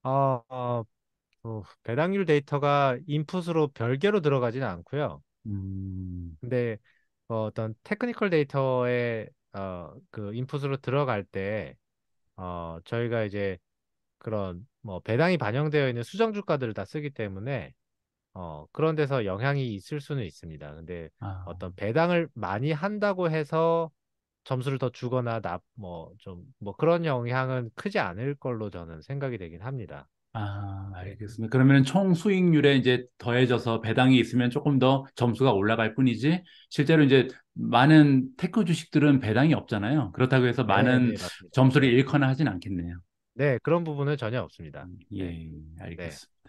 Speaker 2: 아, 어, 어, 배당률 데이터가 인풋으로 별개로 들어가지는 않고요. 음... 근데 뭐 어, 떤 테크니컬 데이터에 어, 그 인풋으로 들어갈 때 어, 저희가 이제 그런 뭐 배당이 반영되어 있는 수정 주가들을 다 쓰기 때문에 어, 그런 데서 영향이 있을 수는 있습니다. 근데 아. 어떤 배당을 많이 한다고 해서 점수를 더 주거나 뭐 좀뭐 뭐 그런 영향은 크지 않을 걸로 저는 생각이 되긴 합니다. 아, 네. 알겠습니다.
Speaker 1: 그러면 총 수익률에 이제 더해져서 배당이 있으면 조금 더 점수가 올라갈 뿐이지 실제로 이제 많은 테크 주식들은 배당이 없잖아요. 그렇다고 해서 네, 많은 네, 점수를 잃거나 하진 않겠네요.
Speaker 2: 네, 그런 부분은 전혀 없습니다. 음, 네. 예, 알겠습니다. 네.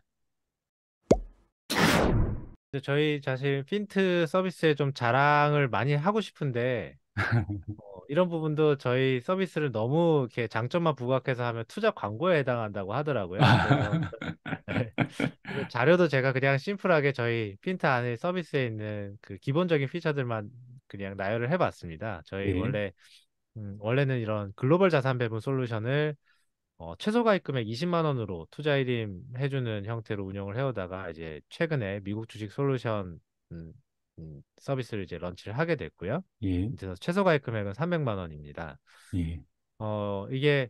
Speaker 2: 저희 사실 핀트 서비스에 좀 자랑을 많이 하고 싶은데 [LAUGHS] 어, 이런 부분도 저희 서비스를 너무 이렇게 장점만 부각해서 하면 투자 광고에 해당한다고 하더라고요. [LAUGHS] [LAUGHS] 그래서 자료도 제가 그냥 심플하게 저희 핀트 안에 서비스에 있는 그 기본적인 피처들만 그냥 나열을 해봤습니다. 저희 네. 원래 음, 원래는 이런 글로벌 자산 배분 솔루션을 어, 최소 가입 금액 20만 원으로 투자 1임 해주는 형태로 운영을 해오다가 이제 최근에 미국 주식 솔루션 음, 음, 서비스를 이제 런치를 하게 됐고요. 예. 그래서 최소 가입 금액은 300만 원입니다. 예. 어, 이게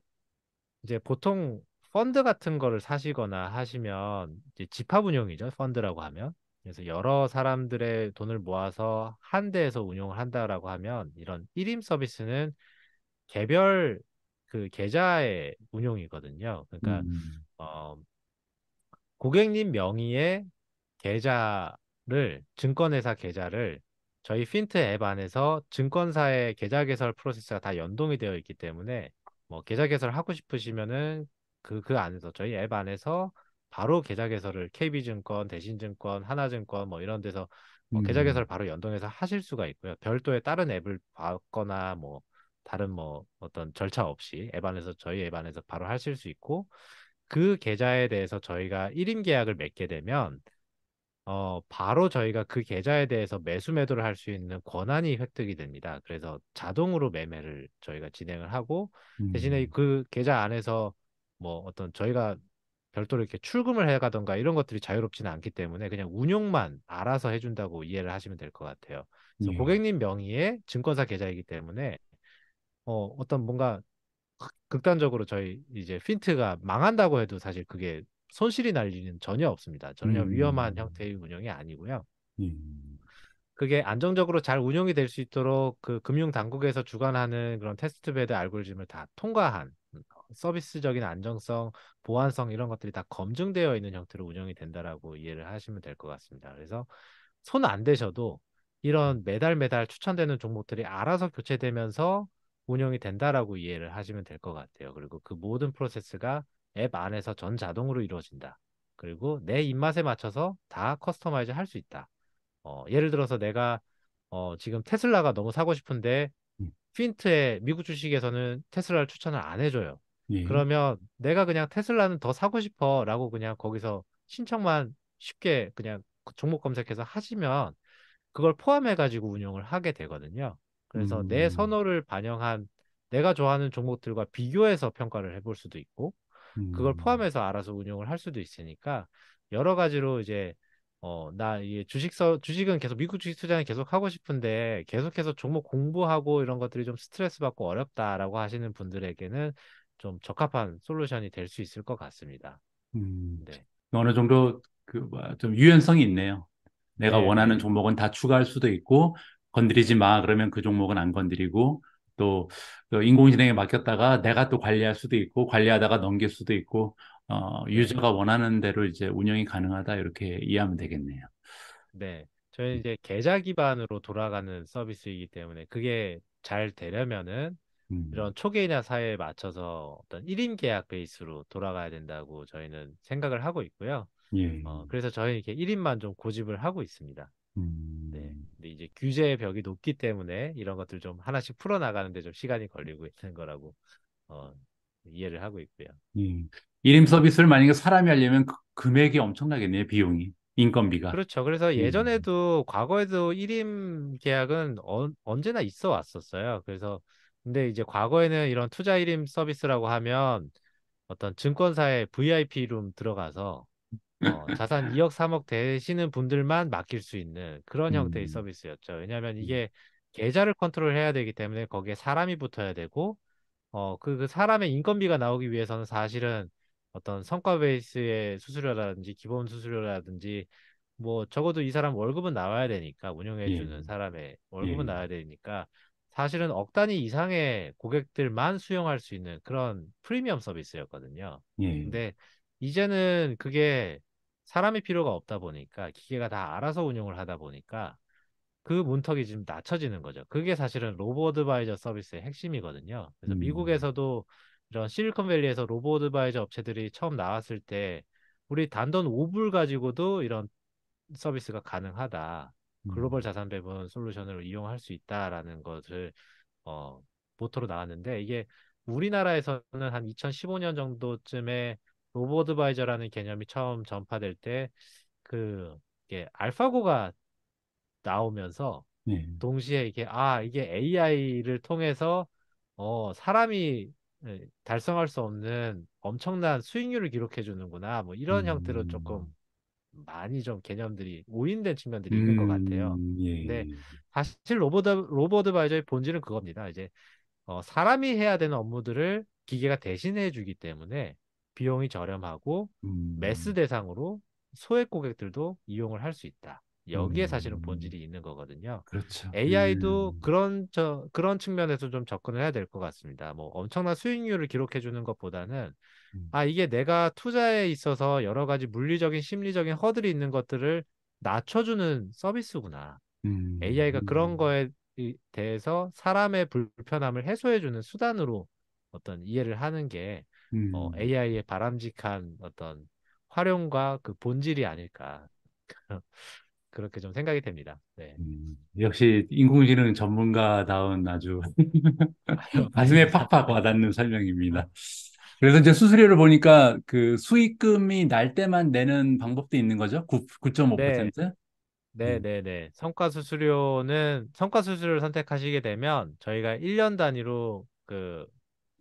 Speaker 2: 이제 보통 펀드 같은 거를 사시거나 하시면 이제 집합 운영이죠 펀드라고 하면. 그래서 여러 사람들의 돈을 모아서 한 대에서 운영을 한다라고 하면 이런 일임 서비스는 개별 그 계좌의 운용이거든요. 그러니까 음. 어, 고객님 명의의 계좌를 증권회사 계좌를 저희 핀트 앱 안에서 증권사의 계좌 개설 프로세스가 다 연동이 되어 있기 때문에 뭐 계좌 개설 하고 싶으시면은 그그 그 안에서 저희 앱 안에서 바로 계좌 개설을 KB증권, 대신증권, 하나증권 뭐 이런 데서 뭐 음. 계좌 개설 바로 연동해서 하실 수가 있고요. 별도의 다른 앱을 받거나 뭐 다른 뭐 어떤 절차 없이 에반에서 저희 에반에서 바로 하실 수 있고 그 계좌에 대해서 저희가 1인 계약을 맺게 되면 어 바로 저희가 그 계좌에 대해서 매수 매도를 할 수 있는 권한이 획득이 됩니다. 그래서 자동으로 매매를 저희가 진행을 하고 음. 대신에 그 계좌 안에서 뭐 어떤 저희가 별도로 이렇게 출금을 해가던가 이런 것들이 자유롭지는 않기 때문에 그냥 운용만 알아서 해준다고 이해를 하시면 될 것 같아요. 그래서 예. 고객님 명의의 증권사 계좌이기 때문에 어, 어떤 뭔가 극단적으로 저희 이제 핀트가 망한다고 해도 사실 그게 손실이 날 일은 전혀 없습니다. 전혀 음. 위험한 형태의 운영이 아니고요. 음. 그게 안정적으로 잘 운영이 될 수 있도록 그 금융 당국에서 주관하는 그런 테스트베드 알고리즘을 다 통과한 서비스적인 안정성, 보안성 이런 것들이 다 검증되어 있는 형태로 운영이 된다라고 이해를 하시면 될 것 같습니다. 그래서 손 안 대셔도 이런 매달 매달 추천되는 종목들이 알아서 교체되면서 운영이 된다라고 이해를 하시면 될 것 같아요. 그리고 그 모든 프로세스가 앱 안에서 전자동으로 이루어진다. 그리고 내 입맛에 맞춰서 다 커스터마이즈 할 수 있다. 어, 예를 들어서 내가 어, 지금 테슬라가 너무 사고 싶은데 음. 핀트의 미국 주식에서는 테슬라를 추천을 안 해줘요. 예. 그러면 내가 그냥 테슬라는 더 사고 싶어라고 그냥 거기서 신청만 쉽게 그냥 그 종목 검색해서 하시면 그걸 포함해 가지고 운영을 하게 되거든요. 그래서 음. 내 선호를 반영한 내가 좋아하는 종목들과 비교해서 평가를 해볼 수도 있고 음. 그걸 포함해서 알아서 운영을할 수도 있으니까 여러 가지로 이제 어, 나 이 주식서 주식은 계속 미국 주식 투자는 계속 하고 싶은데 계속해서 종목 공부하고 이런 것들이 좀 스트레스 받고 어렵다라고 하시는 분들에게는 좀 적합한 솔루션이 될 수 있을 것 같습니다.
Speaker 1: 음. 네. 어느 정도 그 좀 유연성이 있네요. 내가 네. 원하는 종목은 다 추가할 수도 있고 건드리지 마. 그러면 그 종목은 안 건드리고 또, 또 그 인공지능에 맡겼다가 내가 또 관리할 수도 있고 관리하다가 넘길 수도 있고 어, 네. 유저가 원하는 대로 이제 운영이 가능하다 이렇게 이해하면 되겠네요.
Speaker 2: 네. 저희 는 이제 계좌 기반으로 돌아가는 서비스이기 때문에 그게 잘 되려면은 음. 이런 초계나 사회에 맞춰서 어떤 1인 계약 베이스로 돌아가야 된다고 저희는 생각을 하고 있고요. 예. 어, 그래서 저희는 이렇게 1인만 좀 고집을 하고 있습니다. 네. 음. 근데 이제 규제의 벽이 높기 때문에 이런 것들 좀 하나씩 풀어나가는데 좀 시간이 걸리고 있는 거라고 어, 이해를 하고 있고요.
Speaker 1: 음. 예. 이름 서비스를 만약에 사람이 하려면 그 금액이 엄청나겠네요, 비용이. 인건비가. 그렇죠.
Speaker 2: 그래서 예. 예전에도 음. 과거에도 1임 계약은 어, 언제나 있어 왔었어요. 그래서 근데 이제 과거에는 이런 투자 1임 서비스라고 하면 어떤 증권사의 VIP 룸 들어가서 어, [LAUGHS] 자산 2억 3억 되시는 분들만 맡길 수 있는 그런 형태의 음. 서비스였죠. 왜냐하면 음. 이게 계좌를 컨트롤해야 되기 때문에 거기에 사람이 붙어야 되고 어그 그 사람의 인건비가 나오기 위해서는 사실은 어떤 성과 베이스의 수수료라든지 기본 수수료라든지 뭐 적어도 이 사람 월급은 나와야 되니까 운영해주는 예. 사람의 예. 월급은 예. 나와야 되니까 사실은 억 단위 이상의 고객들만 수용할 수 있는 그런 프리미엄 서비스였거든요. 예. 근데 이제는 그게 사람이 필요가 없다 보니까 기계가 다 알아서 운영을 하다 보니까 그 문턱이 지금 낮춰지는 거죠. 그게 사실은 로보 어드바이저 서비스의 핵심이거든요. 그래서 음. 미국에서도 이런 실리콘밸리에서 로보 어드바이저 업체들이 처음 나왔을 때 우리 단돈 5불 가지고도 이런 서비스가 가능하다. 글로벌 음. 자산 배분 솔루션을 이용할 수 있다라는 것을 어, 모토로 나왔는데 이게 우리나라에서는 한 2015년 정도쯤에 로보 어드바이저라는 개념이 처음 전파될 때그 이게 알파고가 나오면서 네. 동시에 이게 아 이게 AI를 통해서 어 사람이 달성할 수 없는 엄청난 수익률을 기록해 주는구나 뭐 이런 음... 형태로 조금 음. 많이 좀 개념들이 오인된 측면들이 음... 있는 것 같아요. 음, 예. 근데 사실 로보 로보드 바이저의 본질은 그겁니다. 이제 어, 사람이 해야 되는 업무들을 기계가 대신해 주기 때문에 비용이 저렴하고 음. 매스 대상으로 소액 고객들도 이용을 할 수 있다. 여기에 음. 사실은 본질이 음. 있는 거거든요. 그렇죠. AI도 음. 그런 저 그런 측면에서 좀 접근을 해야 될 것 같습니다. 뭐 엄청난 수익률을 기록해 주는 것보다는 음. 아 이게 내가 투자에 있어서 여러 가지 물리적인 심리적인 허들이 있는 것들을 낮춰주는 서비스구나. AI가 그런 음. 거에 대해서 사람의 불편함을 해소해 주는 수단으로 어떤 이해를 하는 게 어, 음. 어, AI의 바람직한 어떤 활용과 그 본질이 아닐까 [LAUGHS] 그렇게 좀 생각이 됩니다. 네. 음,
Speaker 1: 역시 인공지능 전문가다운 아주 [LAUGHS] 가슴에 팍팍 와닿는 설명입니다. 그래서 이제 수수료를 보니까 그 수익금이 날 때만 내는 방법도 있는 거죠? 9, 9.5%? 네. 네, 음. 네, 네.
Speaker 2: 성과 수수료는 성과 수수료를 선택하시게 되면 저희가 1년 단위로 그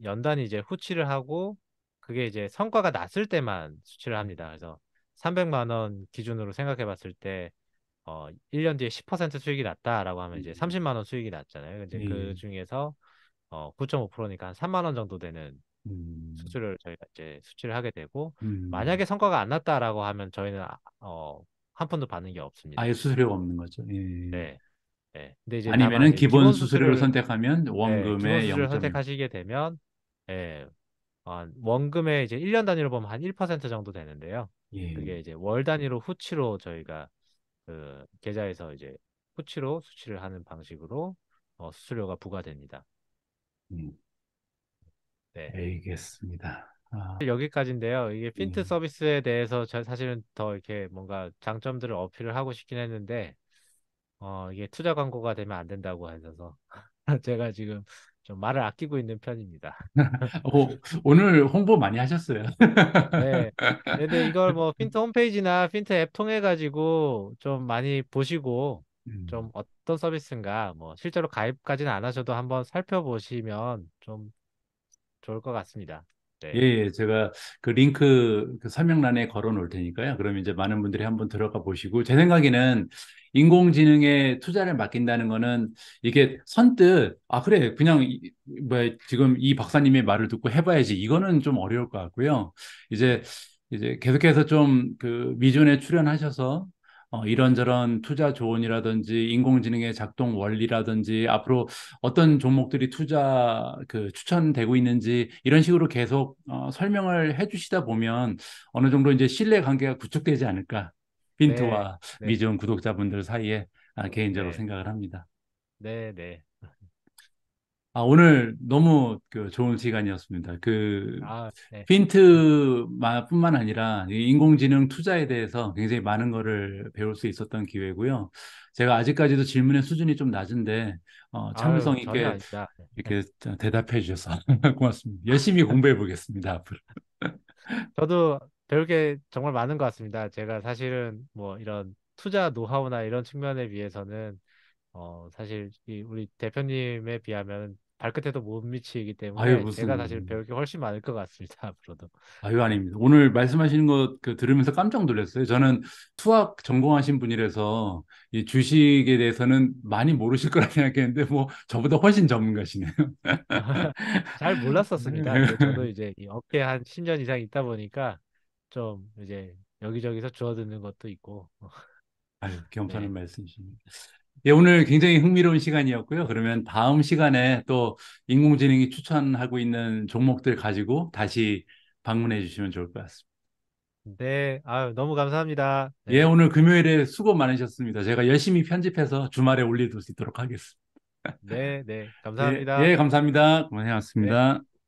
Speaker 2: 연단이 이제 후치를 하고 그게 이제 성과가 났을 때만 수치를 합니다. 그래서 300만 원 기준으로 생각해 봤을 때 어, 1년 뒤에 10% 수익이 났다라고 하면 이제 30만 음. 원 수익이 났잖아요. 근데 음. 그 예. 중에서 어, 9.5%니까 한 3만 원 정도 되는 음. 수수료를 저희가 이제 수치를 하게 되고 음. 만약에 성과가 안 났다라고 하면 저희는 아, 어, 한 푼도 받는 게 없습니다. 아예 수수료가
Speaker 1: 없는 거죠. 예. 네.
Speaker 2: 네. 근데 이제 아니면은 기본, 기본 수수료를, 수수료를, 선택하면 원금의 네, 기본 수수료를 선택하시게 되면 예. 원금의 이제 1년 단위로 보면 한 1% 정도 되는데요. 예. 그게 이제 월 단위로 후치로 저희가 그 계좌에서 이제 후치로 수취를 하는 방식으로 어, 수수료가 부과됩니다. 음. 네. 알겠습니다. 아. 여기까지인데요. 이게 핀트 예. 서비스에 대해서 사실은 더 이렇게 뭔가 장점들을 어필을 하고 싶긴 했는데 어, 이게 투자 광고가 되면 안 된다고 하셔서 [LAUGHS] 제가 지금 좀 말을 아끼고 있는 편입니다. [LAUGHS]
Speaker 1: 오, 오늘 홍보 많이 하셨어요. 네.
Speaker 2: 근 이걸 뭐 [LAUGHS] 핀트 홈페이지나 핀트 앱 통해 가지고 좀 많이 보시고 음. 좀 어떤 서비스인가 뭐 실제로 가입까지는 안 하셔도 한번 살펴보시면 좀 좋을 것 같습니다. 네. 예,
Speaker 1: 예, 제가 그 링크 그 설명란에 걸어 놓을 테니까요. 그러면 이제 많은 분들이 한번 들어가 보시고 제 생각에는 인공지능에 투자를 맡긴다는 거는 이게 선뜻 아 그래 그냥 뭐야 지금 이 박사님의 말을 듣고 해봐야지 이거는 좀 어려울 것 같고요. 이제 이제 계속해서 좀 그 미존에 출연하셔서 어, 이런저런 투자 조언이라든지 인공지능의 작동 원리라든지 앞으로 어떤 종목들이 투자 그 추천되고 있는지 이런 식으로 계속 어, 설명을 해주시다 보면 어느 정도 이제 신뢰 관계가 구축되지 않을까 네. 빈트와 네, 네. 미존 구독자분들 사이에 아, 네. 개인적으로 네. 생각을 합니다.
Speaker 2: 네, 네.
Speaker 1: 아, 오늘 너무 그 좋은 시간이었습니다. 그 아, 네. 핀트뿐만 아니라 인공지능 투자에 대해서 굉장히 많은 것을 배울 수 있었던 기회고요. 제가 아직까지도 질문의 수준이 좀 낮은데 어, 참을성 아유, 있게 네. 이렇게
Speaker 2: 네. 대답해 주셔서
Speaker 1: [LAUGHS] 고맙습니다. 열심히 공부해 보겠습니다. 앞으로.
Speaker 2: [LAUGHS] 저도 배울 게 정말 많은 것 같습니다. 제가 사실은 뭐 이런 투자 노하우나 이런 측면에 비해서는 어, 사실 이 우리 대표님에 비하면 발끝에도 못 미치기 때문에 아유, 무슨... 제가 사실 배울 게 훨씬 많을 것 같습니다. [LAUGHS] 앞으로도. 아유
Speaker 1: 아닙니다. 오늘 말씀하시는 것그 들으면서 깜짝 놀랐어요. 저는 수학 전공하신 분이라서 이 주식에 대해서는 많이 모르실 거라 [LAUGHS] 생각했는데 뭐 저보다 훨씬 전문가시네요.
Speaker 2: [LAUGHS] 잘 몰랐었습니다. 저도 이제 이 업계 한 10년 이상 있다 보니까 좀 이제 여기저기서 주워듣는 것도 있고. 아유 네. 겸손한 네. 말씀이십니다.
Speaker 1: 예, 오늘 굉장히 흥미로운 시간이었고요. 그러면 다음 시간에 또 인공지능이 추천하고 있는 종목들 가지고 다시 방문해 주시면 좋을 것 같습니다.
Speaker 2: 네, 아유, 너무 감사합니다.
Speaker 1: 네. 예, 오늘 금요일에 수고 많으셨습니다. 제가 열심히 편집해서 주말에 올려둘 수 있도록 하겠습니다.
Speaker 2: 네, 네, 예, 감사합니다. 예, 예
Speaker 1: 감사합니다. 고생하셨습니다. 네.